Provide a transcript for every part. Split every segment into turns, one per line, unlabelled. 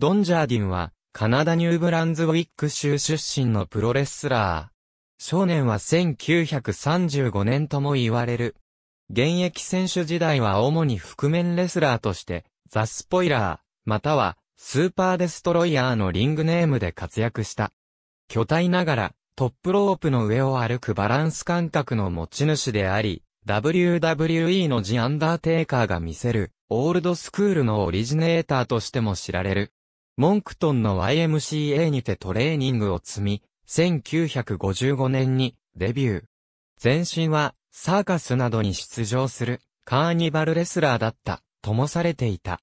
ドンジャーディンは、カナダニューブランズウィック州出身のプロレスラー。少年は1935年とも言われる。現役選手時代は主に覆面レスラーとして、ザ・スポイラー、または、スーパーデストロイヤーのリングネームで活躍した。巨体ながら、トップロープの上を歩くバランス感覚の持ち主であり、WWE のジ・アンダーテイカーが見せる、オールドスクールのオリジネーターとしても知られる。モンクトンの YMCA にてトレーニングを積み、1955年にデビュー。前身はサーカスなどに出場するカーニバルレスラーだったともされていた。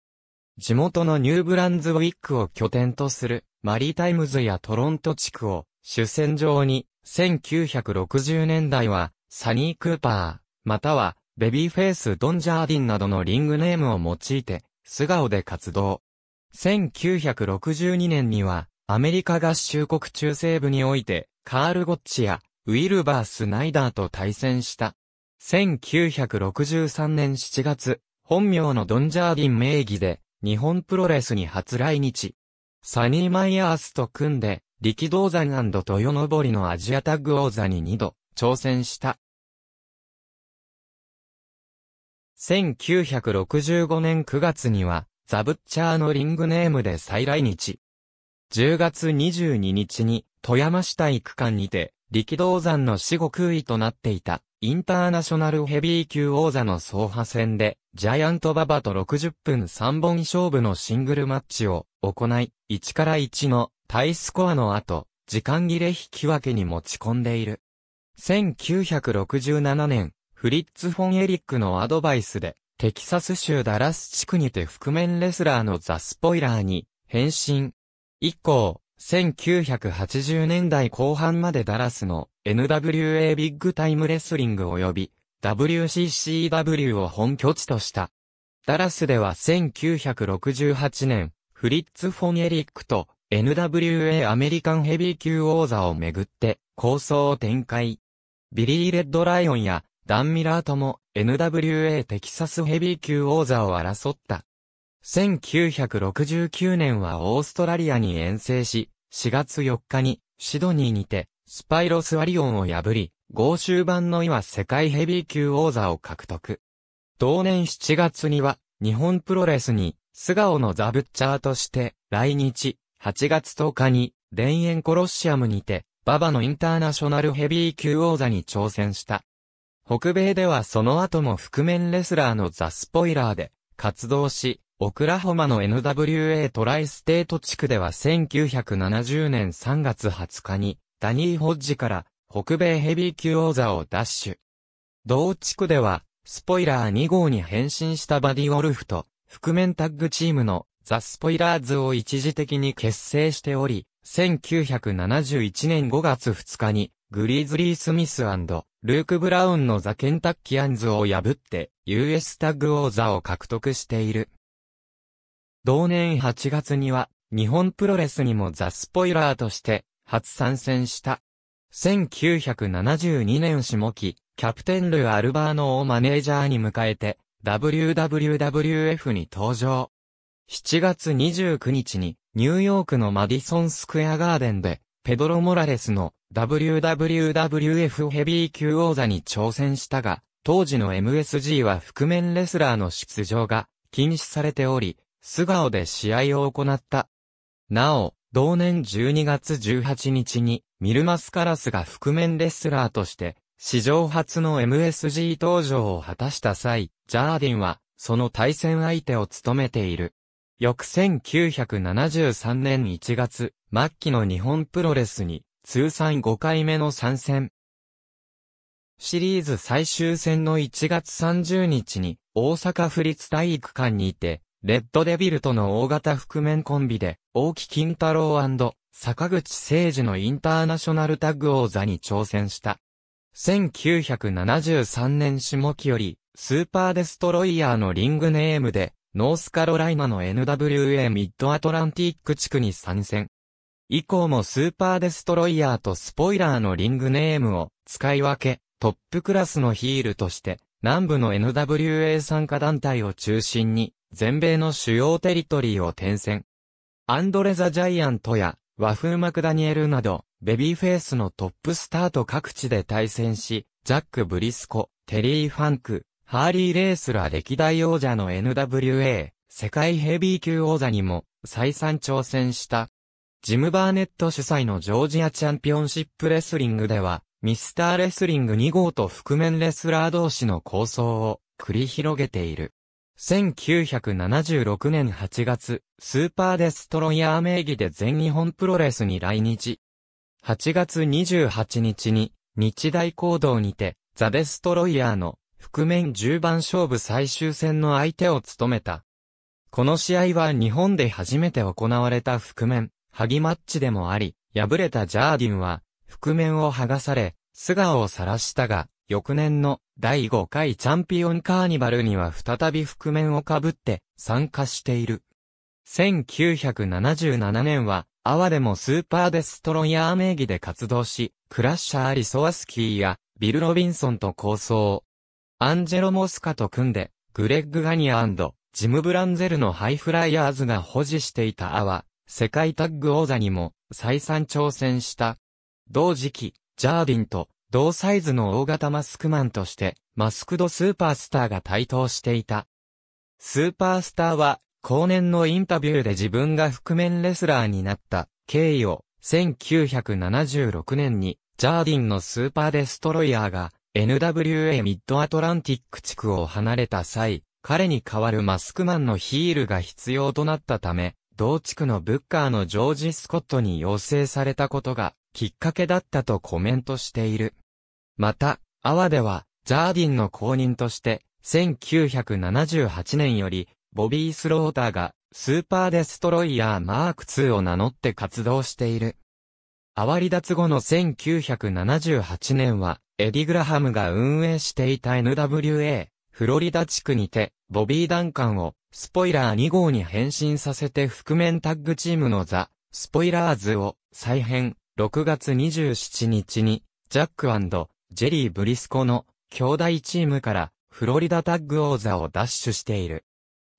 地元のニューブランズウィックを拠点とするマリタイムズやトロント地区を主戦場に1960年代はサニー・クーパー、またはベビーフェイス・ドン・ジャーディンなどのリングネームを用いて素顔で活動。1962年には、アメリカ合衆国中西部において、カール・ゴッチや、ウィルバー・スナイダーと対戦した。1963年7月、本名のドンジャーディン名義で、日本プロレスに初来日。サニー・マイヤースと組んで、力道山豊登りのアジアタッグ王座に2度、挑戦した。1965年9月には、ザブッチャーのリングネームで再来日。10月22日に、富山市体育館にて、力道山の死後空位となっていた、インターナショナルヘビー級王座の総派戦で、ジャイアントババと60分3本勝負のシングルマッチを行い、1から1のタイスコアの後、時間切れ引き分けに持ち込んでいる。1967年、フリッツ・フォン・エリックのアドバイスで、テキサス州ダラス地区にて覆面レスラーのザ・スポイラーに変身。以降、1980年代後半までダラスの NWA ビッグタイムレスリング及び WCCW を本拠地とした。ダラスでは1968年、フリッツ・フォン・エリックと NWA アメリカンヘビー級王座をめぐって構想を展開。ビリー・レッド・ライオンやダン・ミラーとも NWA テキサスヘビー級王座を争った。1969年はオーストラリアに遠征し、4月4日にシドニーにてスパイロス・アリオンを破り、豪州版の今世界ヘビー級王座を獲得。同年7月には日本プロレスに素顔のザ・ブッチャーとして来日、8月10日に田園コロッシアムにて、ババのインターナショナルヘビー級王座に挑戦した。北米ではその後も覆面レスラーのザ・スポイラーで活動し、オクラホマの NWA トライステート地区では1970年3月20日にダニー・ホッジから北米ヘビー級王座を奪取。同地区ではスポイラー2号に変身したバディ・ウォルフと覆面タッグチームのザ・スポイラーズを一時的に結成しており、1971年5月2日にグリーズリー・スミスルーク・ブラウンのザ・ケンタッキアンズを破って、US タッグ王座を獲得している。同年8月には、日本プロレスにもザ・スポイラーとして、初参戦した。1972年下期、キャプテンル・アルバーノをマネージャーに迎えて、WWWF に登場。7月29日に、ニューヨークのマディソン・スクエア・ガーデンで、ペドロ・モラレスの WWWF ヘビー級王座に挑戦したが、当時の MSG は覆面レスラーの出場が禁止されており、素顔で試合を行った。なお、同年12月18日に、ミルマスカラスが覆面レスラーとして、史上初の MSG 登場を果たした際、ジャーディンは、その対戦相手を務めている。翌1973年1月、末期の日本プロレスに、通算5回目の参戦。シリーズ最終戦の1月30日に、大阪府立体育館にいて、レッドデビルとの大型覆面コンビで、大木金太郎坂口誠二のインターナショナルタッグ王座に挑戦した。1973年下期より、スーパーデストロイヤーのリングネームで、ノースカロライナの NWA ミッドアトランティック地区に参戦。以降もスーパーデストロイヤーとスポイラーのリングネームを使い分け、トップクラスのヒールとして、南部の NWA 参加団体を中心に、全米の主要テリトリーを転戦。アンドレザ・ジャイアントや、和風マクダニエルなど、ベビーフェイスのトップスターと各地で対戦し、ジャック・ブリスコ、テリー・ファンク、ハーリー・レースら歴代王者の NWA、世界ヘビー級王座にも、再三挑戦した。ジム・バーネット主催のジョージアチャンピオンシップレスリングでは、ミスターレスリング2号と覆面レスラー同士の構想を繰り広げている。1976年8月、スーパーデストロイヤー名義で全日本プロレスに来日。8月28日に、日大行動にて、ザ・デストロイヤーの覆面10番勝負最終戦の相手を務めた。この試合は日本で初めて行われた覆面、萩マッチでもあり、敗れたジャーディンは、覆面を剥がされ、素顔を晒したが、翌年の第5回チャンピオンカーニバルには再び覆面をかぶって参加している。1977年は、アワでもスーパーデストロイヤー名義で活動し、クラッシャー・アリ・ソワスキーやビル・ロビンソンと構想。アンジェロ・モスカと組んで、グレッグ・ガニアジム・ブランゼルのハイフライヤーズが保持していたアワ、世界タッグ王座にも再三挑戦した。同時期、ジャーディンと同サイズの大型マスクマンとしてマスクドスーパースターが対等していた。スーパースターは後年のインタビューで自分が覆面レスラーになった経緯を1976年にジャーディンのスーパーデストロイヤーが NWA ミッドアトランティック地区を離れた際、彼に代わるマスクマンのヒールが必要となったため、同地区のブッカーのジョージ・スコットに要請されたことがきっかけだったとコメントしている。また、アワでは、ジャーディンの公認として、1978年より、ボビー・スローターが、スーパーデストロイヤーマーク2を名乗って活動している。アワ離脱後の1978年は、エディ・グラハムが運営していた NWA、フロリダ地区にて、ボビー・ダンカンを、スポイラー2号に変身させて覆面タッグチームのザ・スポイラーズを再編、6月27日に、ジャックジェリー・ブリスコの兄弟チームからフロリダタッグ王座を奪取している。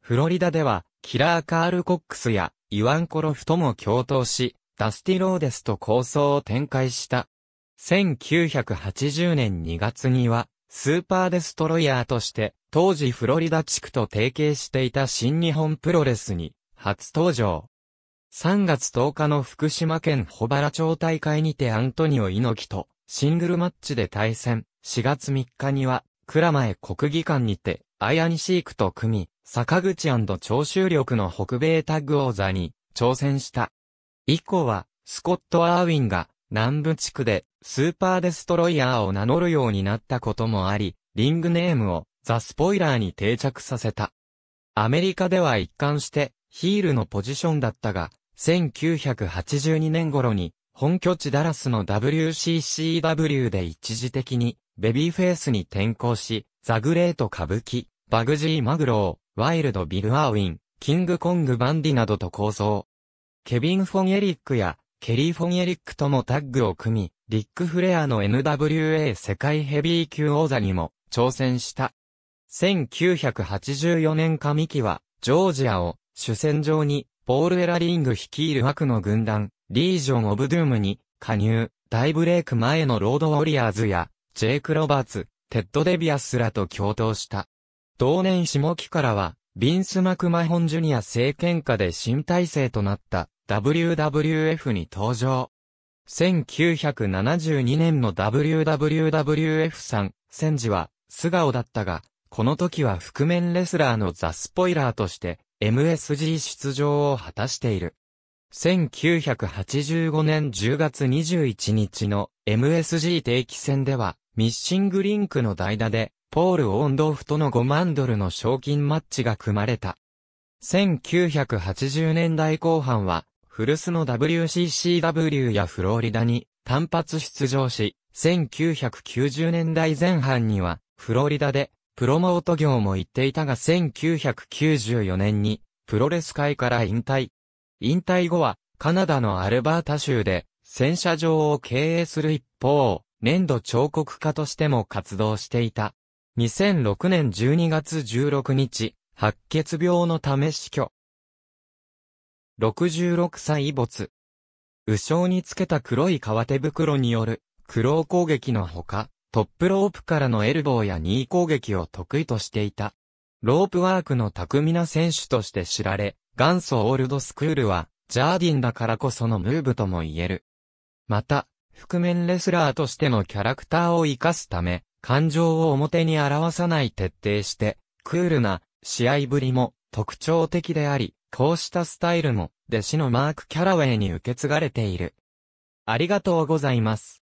フロリダでは、キラー・カール・コックスやイワン・コロフとも共闘し、ダスティ・ローデスと構想を展開した。1980年2月には、スーパーデストロイヤーとして、当時フロリダ地区と提携していた新日本プロレスに初登場。3月10日の福島県保原町大会にてアントニオ猪木とシングルマッチで対戦。4月3日には、倉前国技館にて、アイアニシークと組み、坂口長州力の北米タッグ王座に挑戦した。以降は、スコット・アーウィンが南部地区でスーパーデストロイヤーを名乗るようになったこともあり、リングネームをザ・スポイラーに定着させた。アメリカでは一貫してヒールのポジションだったが、1982年頃に本拠地ダラスの WCCW で一時的にベビーフェイスに転向し、ザグレート歌舞伎、バグジーマグロー、ワイルドビル・アーウィン、キングコング・バンディなどと構想。ケビン・フォン・エリックやケリー・フォン・エリックともタッグを組み、リック・フレアの NWA 世界ヘビー級王座にも挑戦した。1984年上木は、ジョージアを主戦場に、ポール・エラリング率いる悪の軍団、リージョン・オブ・ドゥームに加入、大ブレイク前のロード・ウォリアーズや、ジェイク・ロバーツ、テッド・デビアスらと共闘した。同年下期からは、ビンス・マクマホン・ジュニア政権下で新体制となった WWF に登場。1972年の WWWF さん、戦時は素顔だったが、この時は覆面レスラーのザ・スポイラーとして MSG 出場を果たしている。1985年10月21日の MSG 定期戦では、ミッシングリンクの代打で、ポール・オンドーフとの5万ドルの賞金マッチが組まれた。1980年代後半は、古巣の WCCW やフローリダに単発出場し、1990年代前半には、フロリダでプロモート業も行っていたが1994年に、プロレス界から引退。引退後は、カナダのアルバータ州で、洗車場を経営する一方、粘土彫刻家としても活動していた。2006年12月16日、白血病のため死去。66歳没。右章につけた黒い革手袋による、苦労攻撃のほか、トップロープからのエルボーや2位攻撃を得意としていた。ロープワークの巧みな選手として知られ、元祖オールドスクールは、ジャーディンだからこそのムーブとも言える。また、覆面レスラーとしてのキャラクターを活かすため、感情を表に表さない徹底して、クールな試合ぶりも特徴的であり、こうしたスタイルも弟子のマーク・キャラウェイに受け継がれている。ありがとうございます。